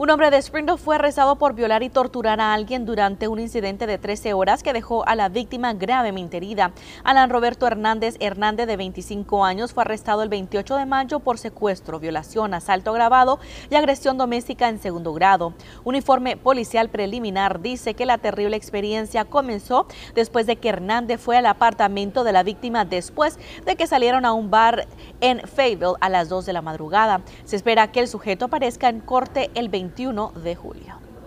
Un hombre de Springfield fue arrestado por violar y torturar a alguien durante un incidente de 13 horas que dejó a la víctima gravemente herida. Alan Roberto Hernández Hernández, de 25 años, fue arrestado el 28 de mayo por secuestro, violación, asalto agravado y agresión doméstica en segundo grado. Un informe policial preliminar dice que la terrible experiencia comenzó después de que Hernández fue al apartamento de la víctima después de que salieron a un bar en Fayetteville a las 2 de la madrugada. Se espera que el sujeto aparezca en corte el 21 de julio.